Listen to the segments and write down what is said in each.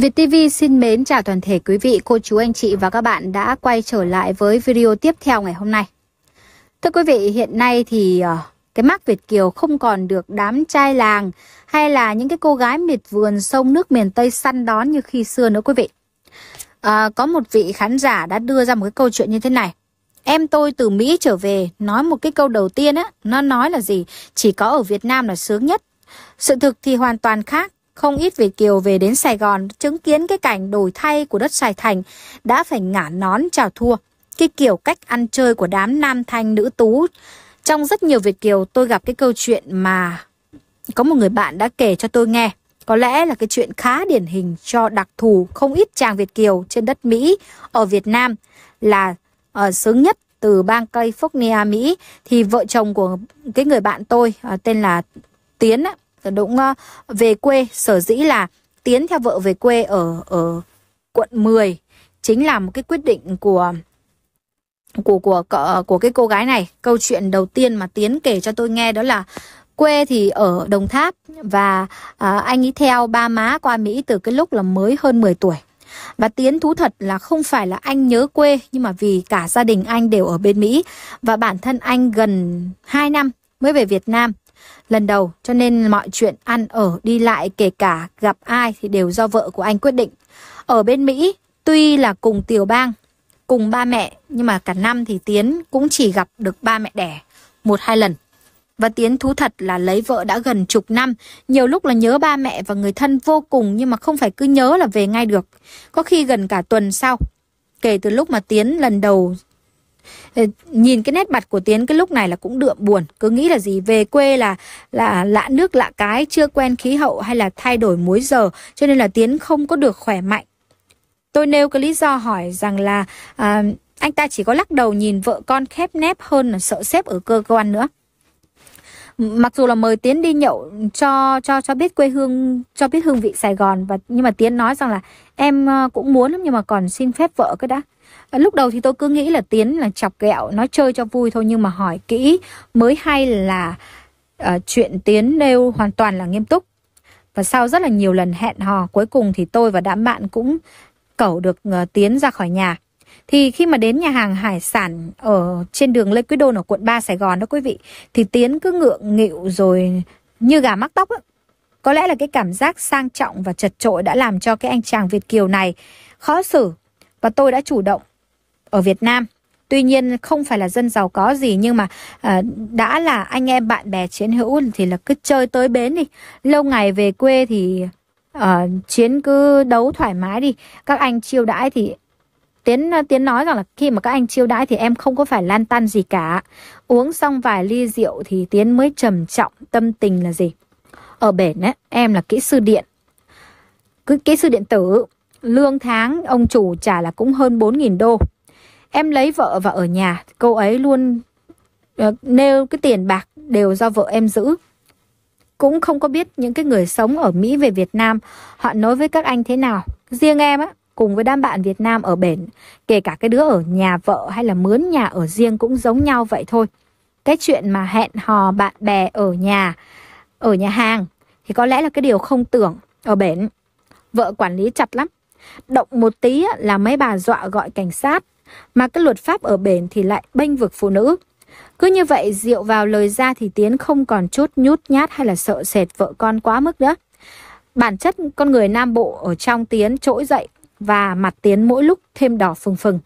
Việt TV xin mến chào toàn thể quý vị, cô chú, anh chị và các bạn đã quay trở lại với video tiếp theo ngày hôm nay. Thưa quý vị, hiện nay thì ờ, cái mắc Việt Kiều không còn được đám trai làng hay là những cái cô gái miệt vườn sông nước miền Tây săn đón như khi xưa nữa quý vị. À, có một vị khán giả đã đưa ra một cái câu chuyện như thế này. Em tôi từ Mỹ trở về nói một cái câu đầu tiên á, nó nói là gì? Chỉ có ở Việt Nam là sướng nhất. Sự thực thì hoàn toàn khác, không ít Việt Kiều về đến Sài Gòn chứng kiến cái cảnh đổi thay của đất Sài Thành đã phải ngả nón chào thua. Cái kiểu cách ăn chơi của đám nam thanh nữ tú. Trong rất nhiều Việt Kiều tôi gặp cái câu chuyện mà có một người bạn đã kể cho tôi nghe. Có lẽ là cái chuyện khá điển hình cho đặc thù không ít chàng Việt Kiều trên đất Mỹ ở Việt Nam là ở ờ, sướng nhất từ bang California Mỹ thì vợ chồng của cái người bạn tôi ờ, tên là Tiến á, Dũng ờ, về quê sở dĩ là tiến theo vợ về quê ở ở quận 10 chính là một cái quyết định của của của của cái cô gái này. Câu chuyện đầu tiên mà Tiến kể cho tôi nghe đó là quê thì ở Đồng Tháp và à, anh ấy theo ba má qua Mỹ từ cái lúc là mới hơn 10 tuổi. Và Tiến thú thật là không phải là anh nhớ quê nhưng mà vì cả gia đình anh đều ở bên Mỹ và bản thân anh gần 2 năm mới về Việt Nam lần đầu cho nên mọi chuyện ăn ở đi lại kể cả gặp ai thì đều do vợ của anh quyết định. Ở bên Mỹ tuy là cùng tiểu bang, cùng ba mẹ nhưng mà cả năm thì Tiến cũng chỉ gặp được ba mẹ đẻ một hai lần. Và Tiến thú thật là lấy vợ đã gần chục năm, nhiều lúc là nhớ ba mẹ và người thân vô cùng nhưng mà không phải cứ nhớ là về ngay được, có khi gần cả tuần sau. Kể từ lúc mà Tiến lần đầu Ờ, nhìn cái nét mặt của tiến cái lúc này là cũng đượm buồn cứ nghĩ là gì về quê là là lạ nước lạ cái chưa quen khí hậu hay là thay đổi múi giờ cho nên là tiến không có được khỏe mạnh tôi nêu cái lý do hỏi rằng là à, anh ta chỉ có lắc đầu nhìn vợ con khép nép hơn là sợ xếp ở cơ quan nữa mặc dù là mời tiến đi nhậu cho cho cho biết quê hương cho biết hương vị sài gòn và nhưng mà tiến nói rằng là em ờ, cũng muốn lắm nhưng mà còn xin phép vợ cái đã ờ, lúc đầu thì tôi cứ nghĩ là tiến là chọc ghẹo nói chơi cho vui thôi nhưng mà hỏi kỹ mới hay là uh, chuyện tiến nêu hoàn toàn là nghiêm túc và sau rất là nhiều lần hẹn hò cuối cùng thì tôi và đám bạn cũng cẩu được uh, tiến ra khỏi nhà thì khi mà đến nhà hàng hải sản ở trên đường Lê Quý Đôn ở quận 3 Sài Gòn đó quý vị, thì Tiến cứ ngượng nghịu rồi như gà mắc tóc ấy. Có lẽ là cái cảm giác sang trọng và chật trội đã làm cho cái anh chàng Việt Kiều này khó xử và tôi đã chủ động ở Việt Nam. Tuy nhiên không phải là dân giàu có gì nhưng mà à, đã là anh em bạn bè chiến hữu thì là cứ chơi tới bến đi. Lâu ngày về quê thì uh, chiến cứ đấu thoải mái đi các anh chiêu đãi thì Tiến ờ, Tiến nói rằng là khi mà các anh chiêu đãi thì em không có phải lan tan gì cả. Uống xong vài ly rượu thì Tiến mới trầm trọng tâm tình là gì? Ở bển ấy, em là kỹ sư điện. Cứ kỹ sư điện tử, lương tháng ông chủ trả là cũng hơn 4.000 đô. Em lấy vợ và ở nhà, cô ấy luôn ờ, nêu cái tiền bạc đều do vợ em giữ cũng không có biết những cái người sống ở Mỹ về Việt Nam họ nói với các anh thế nào. Riêng em á, cùng với đám bạn Việt Nam ở bển, kể cả cái đứa ở nhà vợ hay là mướn nhà ở riêng cũng giống nhau vậy thôi. Cái chuyện mà hẹn hò bạn bè ở nhà, ở nhà hàng thì có lẽ là cái điều không tưởng ở bển. Vợ quản lý chặt lắm. Động một tí là mấy bà dọa gọi cảnh sát, mà cái luật pháp ở bển thì lại bênh vực phụ nữ. Cứ như vậy rượu vào lời ra thì Tiến không còn chút nhút nhát hay là sợ sệt vợ con quá mức nữa. Bản chất con người Nam Bộ ở trong Tiến trỗi dậy và mặt Tiến mỗi lúc thêm đỏ phừng phừng.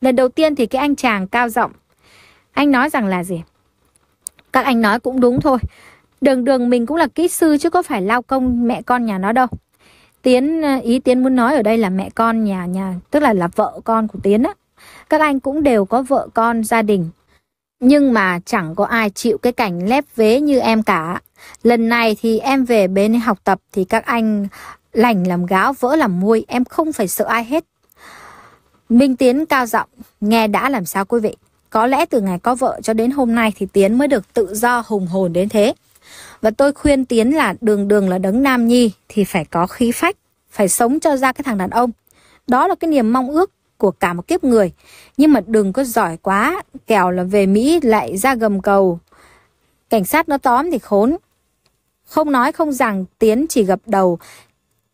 Lần đầu tiên thì cái anh chàng cao giọng anh nói rằng là gì? Các anh nói cũng đúng thôi. Đường đường mình cũng là kỹ sư chứ có phải lao công mẹ con nhà nó đâu. Tiến ờ, ý Tiến muốn nói ở đây là mẹ con nhà nhà tức là là vợ con của Tiến á. Các anh cũng đều có vợ con gia đình. Nhưng mà chẳng có ai chịu cái cảnh lép vế như em cả. Lần này thì em về bên học tập thì các anh Lành làm gáo, vỡ làm muôi, em không phải sợ ai hết. Minh Tiến cao giọng, nghe đã làm sao quý vị. Có lẽ từ ngày có vợ cho đến hôm nay thì Tiến mới được tự do hùng hồn đến thế. Và tôi khuyên Tiến là đường đường là đấng nam nhi thì phải có khí phách, phải sống cho ra cái thằng đàn ông. Đó là cái niềm mong ước của cả một kiếp người. Nhưng mà đừng có giỏi quá, kẻo là về Mỹ lại ra gầm cầu. Cảnh sát nó tóm thì khốn. Không nói không rằng Tiến chỉ gập đầu,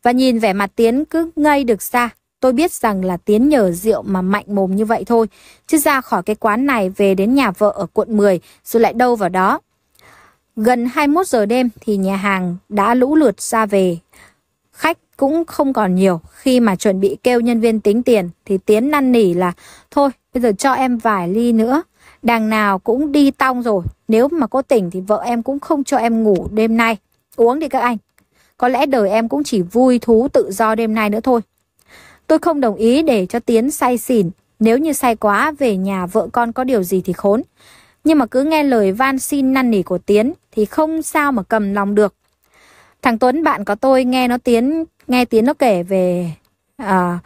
và nhìn vẻ mặt Tiến cứ ngây được xa tôi biết rằng là Tiến nhờ rượu mà mạnh mồm như vậy thôi. Chứ ra khỏi cái quán này về đến nhà vợ ở quận 10 rồi lại đâu vào đó. Gần 21 giờ đêm thì nhà hàng đã lũ lượt ra về. Khách cũng không còn nhiều khi mà chuẩn bị kêu nhân viên tính tiền thì Tiến năn nỉ là thôi bây giờ cho em vài ly nữa. Đằng nào cũng đi tong rồi, nếu mà có tỉnh thì vợ em cũng không cho em ngủ đêm nay. Uống đi các anh. Có lẽ đời em cũng chỉ vui thú tự do đêm nay nữa thôi. Tôi không đồng ý để cho Tiến say xỉn. Nếu như say quá, về nhà vợ con có điều gì thì khốn. Nhưng mà cứ nghe lời van xin năn nỉ của Tiến thì không sao mà cầm lòng được. Thằng Tuấn bạn có tôi nghe nó Tiến nghe Tiến nó kể về à,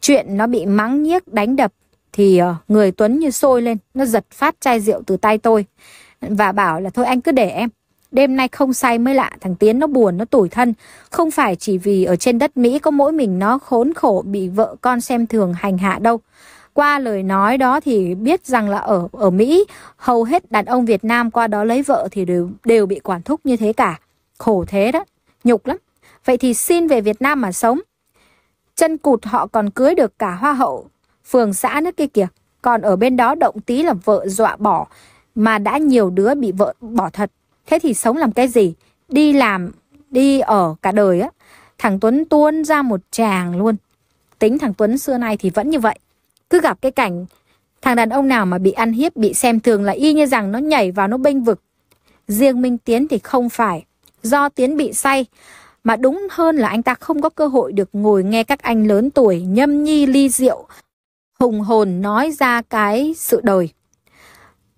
chuyện nó bị mắng nhiếc đánh đập thì à, người Tuấn như sôi lên, nó giật phát chai rượu từ tay tôi và bảo là thôi anh cứ để em, Đêm nay không say mới lạ, thằng Tiến nó buồn, nó tủi thân. Không phải chỉ vì ở trên đất Mỹ có mỗi mình nó khốn khổ bị vợ con xem thường hành hạ đâu. Qua lời nói đó thì biết rằng là ở ở Mỹ, hầu hết đàn ông Việt Nam qua đó lấy vợ thì đều, đều bị quản thúc như thế cả. Khổ thế đó, nhục lắm. Vậy thì xin về Việt Nam mà sống. Chân cụt họ còn cưới được cả hoa hậu, phường xã nước kia kìa. Còn ở bên đó động tí là vợ dọa bỏ, mà đã nhiều đứa bị vợ bỏ thật. Thế thì sống làm cái gì? Đi làm, đi ở cả đời á. Thằng Tuấn tuôn ra một tràng luôn. Tính thằng Tuấn xưa nay thì vẫn như vậy. Cứ gặp cái cảnh thằng đàn ông nào mà bị ăn hiếp, bị xem thường là y như rằng nó nhảy vào nó bênh vực. Riêng Minh Tiến thì không phải. Do Tiến bị say, mà đúng hơn là anh ta không có cơ hội được ngồi nghe các anh lớn tuổi nhâm nhi ly rượu, hùng hồn nói ra cái sự đời.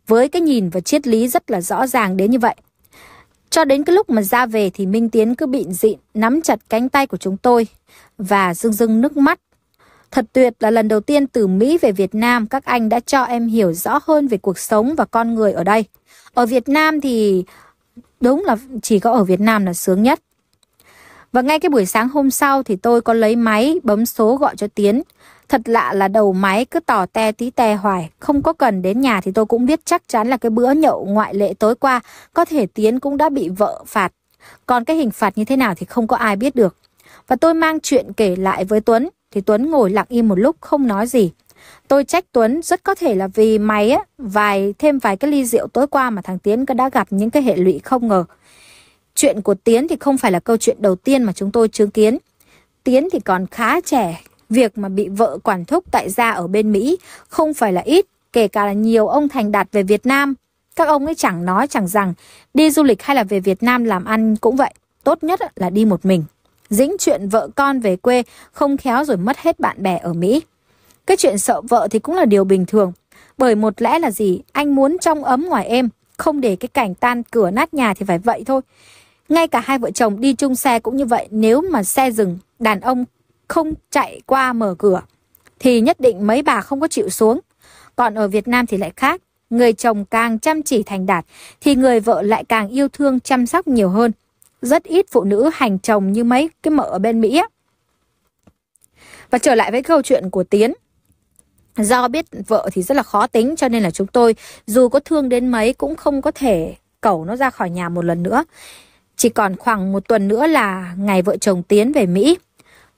Với cái nhìn và triết lý rất là rõ ràng đến như vậy, cho đến cái lúc mà ra về thì Minh Tiến cứ bịn dịn, nắm chặt cánh tay của chúng tôi và rưng rưng nước mắt. Thật tuyệt là lần đầu tiên từ Mỹ về Việt Nam các anh đã cho em hiểu rõ hơn về cuộc sống và con người ở đây. Ở Việt Nam thì đúng là chỉ có ở Việt Nam là sướng nhất. Và ngay cái buổi sáng hôm sau thì tôi có lấy máy bấm số gọi cho Tiến. Thật lạ là đầu máy cứ tỏ te tí te hoài, không có cần đến nhà thì tôi cũng biết chắc chắn là cái bữa nhậu ngoại lệ tối qua, có thể Tiến cũng đã bị vợ phạt. Còn cái hình phạt như thế nào thì không có ai biết được. Và tôi mang chuyện kể lại với Tuấn, thì Tuấn ngồi lặng im một lúc không nói gì. Tôi trách Tuấn rất có thể là vì mày á, vài thêm vài cái ly rượu tối qua mà thằng Tiến đã gặp những cái hệ lụy không ngờ. Chuyện của Tiến thì không phải là câu chuyện đầu tiên mà chúng tôi chứng kiến. Tiến thì còn khá trẻ Việc mà bị vợ quản thúc tại gia ở bên Mỹ không phải là ít, kể cả là nhiều ông thành đạt về Việt Nam. Các ông ấy chẳng nói chẳng rằng đi du lịch hay là về Việt Nam làm ăn cũng vậy, tốt nhất là đi một mình. Dĩnh chuyện vợ con về quê không khéo rồi mất hết bạn bè ở Mỹ. Cái chuyện sợ vợ thì cũng là điều bình thường, bởi một lẽ là gì, anh muốn trong ấm ngoài êm, không để cái cảnh tan cửa nát nhà thì phải vậy thôi. Ngay cả hai vợ chồng đi chung xe cũng như vậy, nếu mà xe dừng, đàn ông không chạy qua mở cửa thì nhất định mấy bà không có chịu xuống. Còn ở Việt Nam thì lại khác, người chồng càng chăm chỉ thành đạt thì người vợ lại càng yêu thương chăm sóc nhiều hơn. Rất ít phụ nữ hành chồng như mấy cái mợ ở bên Mỹ á. Và trở lại với câu chuyện của Tiến. Do biết vợ thì rất là khó tính cho nên là chúng tôi dù có thương đến mấy cũng không có thể cẩu nó ra khỏi nhà một lần nữa. Chỉ còn khoảng một tuần nữa là ngày vợ chồng Tiến về Mỹ.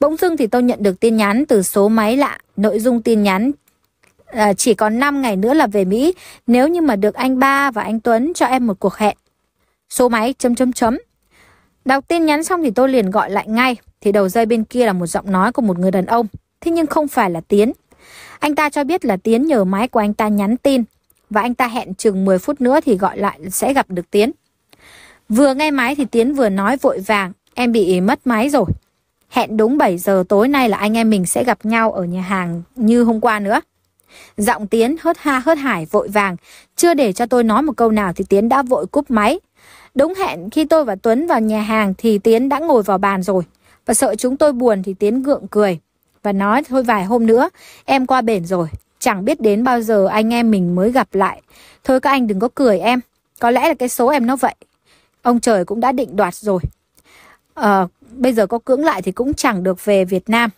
Bỗng dưng thì tôi nhận được tin nhắn từ số máy lạ, nội dung tin nhắn à, chỉ còn 5 ngày nữa là về Mỹ, nếu như mà được anh ba và anh Tuấn cho em một cuộc hẹn. Số máy chấm chấm chấm. Đọc tin nhắn xong thì tôi liền gọi lại ngay, thì đầu dây bên kia là một giọng nói của một người đàn ông, thế nhưng không phải là Tiến. Anh ta cho biết là Tiến nhờ máy của anh ta nhắn tin và anh ta hẹn chừng 10 phút nữa thì gọi lại sẽ gặp được Tiến. Vừa nghe máy thì Tiến vừa nói vội vàng, em bị mất máy rồi. Hẹn đúng 7 giờ tối nay là anh em mình sẽ gặp nhau ở nhà hàng như hôm qua nữa. Giọng Tiến hớt ha hớt hải vội vàng, chưa để cho tôi nói một câu nào thì Tiến đã vội cúp máy. Đúng hẹn khi tôi và Tuấn vào nhà hàng thì Tiến đã ngồi vào bàn rồi. Và sợ chúng tôi buồn thì Tiến gượng cười và nói thôi vài hôm nữa em qua bển rồi. Chẳng biết đến bao giờ anh em mình mới gặp lại. Thôi các anh đừng có cười em. Có lẽ là cái số em nó vậy. Ông trời cũng đã định đoạt rồi à, bây giờ có cưỡng lại thì cũng chẳng được về Việt Nam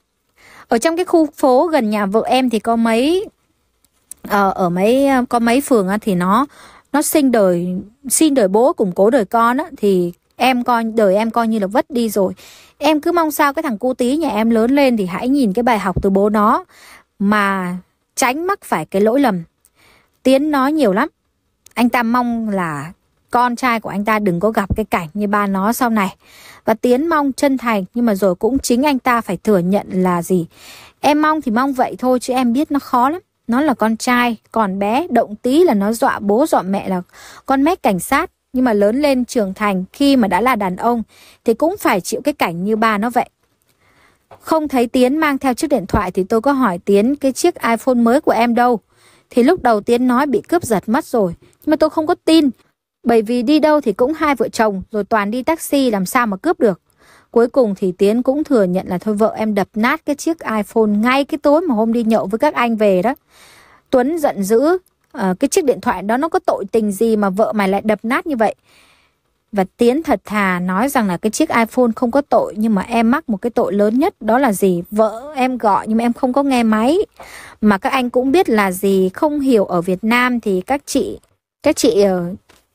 ở trong cái khu phố gần nhà vợ em thì có mấy à, ở mấy ờ, có mấy phường thì nó nó sinh đời xin đời bố củng cố đời con á, thì em coi đời em coi như là vất đi rồi em cứ mong sao cái thằng cu tí nhà em lớn lên thì hãy nhìn cái bài học từ bố nó mà tránh mắc phải cái lỗi lầm tiến nói nhiều lắm anh ta mong là con trai của anh ta đừng có gặp cái cảnh như ba nó sau này. Và Tiến mong chân thành nhưng mà rồi cũng chính anh ta phải thừa nhận là gì. Em mong thì mong vậy thôi chứ em biết nó khó lắm. Nó là con trai, còn bé động tí là nó dọa bố dọa mẹ là con mét cảnh sát. Nhưng mà lớn lên trưởng thành khi mà đã là đàn ông thì cũng phải chịu cái cảnh như ba nó vậy. Không thấy Tiến mang theo chiếc điện thoại thì tôi có hỏi Tiến cái chiếc iPhone mới của em đâu. Thì lúc đầu Tiến nói bị cướp giật mất rồi. Nhưng mà tôi không có tin. Bởi vì đi đâu thì cũng hai vợ chồng rồi toàn đi taxi làm sao mà cướp được. Cuối cùng thì Tiến cũng thừa nhận là thôi vợ em đập nát cái chiếc iPhone ngay cái tối mà hôm đi nhậu với các anh về đó. Tuấn giận dữ, à, cái chiếc điện thoại đó nó có tội tình gì mà vợ mày lại đập nát như vậy. Và Tiến thật thà nói rằng là cái chiếc iPhone không có tội nhưng mà em mắc một cái tội lớn nhất đó là gì? Vợ em gọi nhưng mà em không có nghe máy. Mà các anh cũng biết là gì, không hiểu ở Việt Nam thì các chị các chị ờ,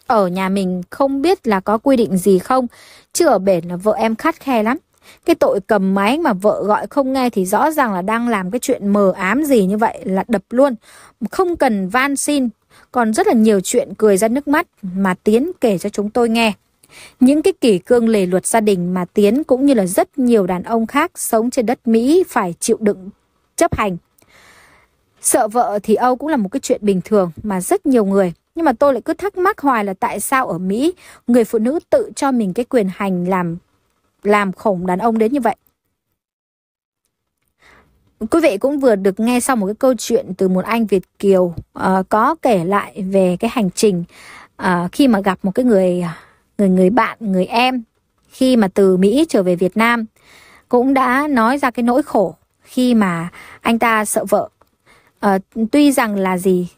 ở nhà mình không biết là có quy định gì không, chứ ở bển là vợ em khắt khe lắm. Cái tội cầm máy mà vợ gọi không nghe thì rõ ràng là đang làm cái chuyện mờ ám gì như vậy là đập luôn. Không cần van xin, còn rất là nhiều chuyện cười ra nước mắt mà Tiến kể cho chúng tôi nghe. Những cái kỷ cương lề luật gia đình mà Tiến cũng như là rất nhiều đàn ông khác sống trên đất Mỹ phải chịu đựng chấp hành. Sợ vợ thì Âu cũng là một cái chuyện bình thường mà rất nhiều người nhưng mà tôi lại cứ thắc mắc hoài là tại sao ở Mỹ người phụ nữ tự cho mình cái quyền hành làm làm khổng đàn ông đến như vậy. Quý vị cũng vừa được nghe xong một cái câu chuyện từ một anh Việt kiều uh, có kể lại về cái hành trình uh, khi mà gặp một cái người người người bạn, người em khi mà từ Mỹ trở về Việt Nam cũng đã nói ra cái nỗi khổ khi mà anh ta sợ vợ. Uh, tuy rằng là gì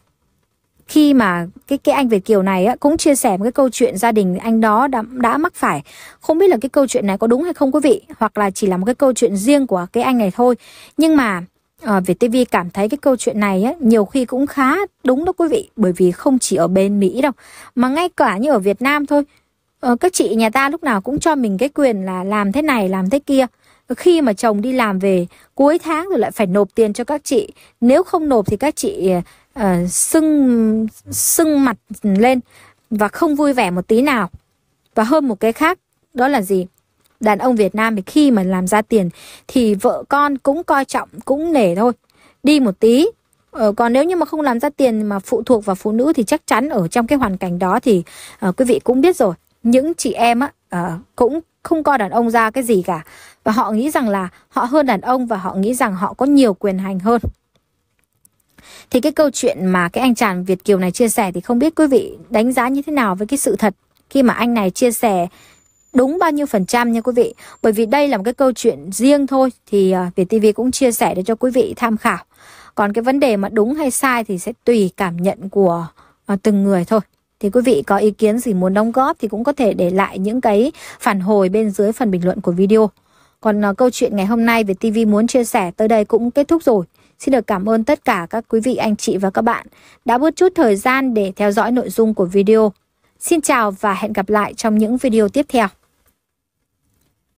khi mà cái cái anh Việt kiều này á, cũng chia sẻ một cái câu chuyện gia đình anh đó đã, đã mắc phải không biết là cái câu chuyện này có đúng hay không quý vị hoặc là chỉ là một cái câu chuyện riêng của cái anh này thôi nhưng mà À, Việt TV cảm thấy cái câu chuyện này á, nhiều khi cũng khá đúng đó quý vị bởi vì không chỉ ở bên Mỹ đâu mà ngay cả như ở Việt Nam thôi ờ, các chị nhà ta lúc nào cũng cho mình cái quyền là làm thế này làm thế kia khi mà chồng đi làm về cuối tháng rồi lại phải nộp tiền cho các chị nếu không nộp thì các chị Ờ, sưng sưng mặt lên và không vui vẻ một tí nào. Và hơn một cái khác đó là gì? Đàn ông Việt Nam thì khi mà làm ra tiền thì vợ con cũng coi trọng cũng nể thôi. Đi một tí Ờ, còn nếu như mà không làm ra tiền mà phụ thuộc vào phụ nữ thì chắc chắn ở trong cái hoàn cảnh đó thì uh, quý vị cũng biết rồi những chị em á uh, cũng không coi đàn ông ra cái gì cả và họ nghĩ rằng là họ hơn đàn ông và họ nghĩ rằng họ có nhiều quyền hành hơn thì cái câu chuyện mà cái anh chàng Việt Kiều này chia sẻ thì không biết quý vị đánh giá như thế nào với cái sự thật khi mà anh này chia sẻ đúng bao nhiêu phần trăm nha quý vị. Bởi vì đây là một cái câu chuyện riêng thôi thì ờ, Việt TV cũng chia sẻ để cho quý vị tham khảo. Còn cái vấn đề mà đúng hay sai thì sẽ tùy cảm nhận của ờ, từng người thôi. Thì quý vị có ý kiến gì muốn đóng góp thì cũng có thể để lại những cái phản hồi bên dưới phần bình luận của video. Còn ờ, câu chuyện ngày hôm nay về TV muốn chia sẻ tới đây cũng kết thúc rồi. Xin được cảm ơn tất cả các quý vị anh chị và các bạn đã bớt chút thời gian để theo dõi nội dung của video. Xin chào và hẹn gặp lại trong những video tiếp theo.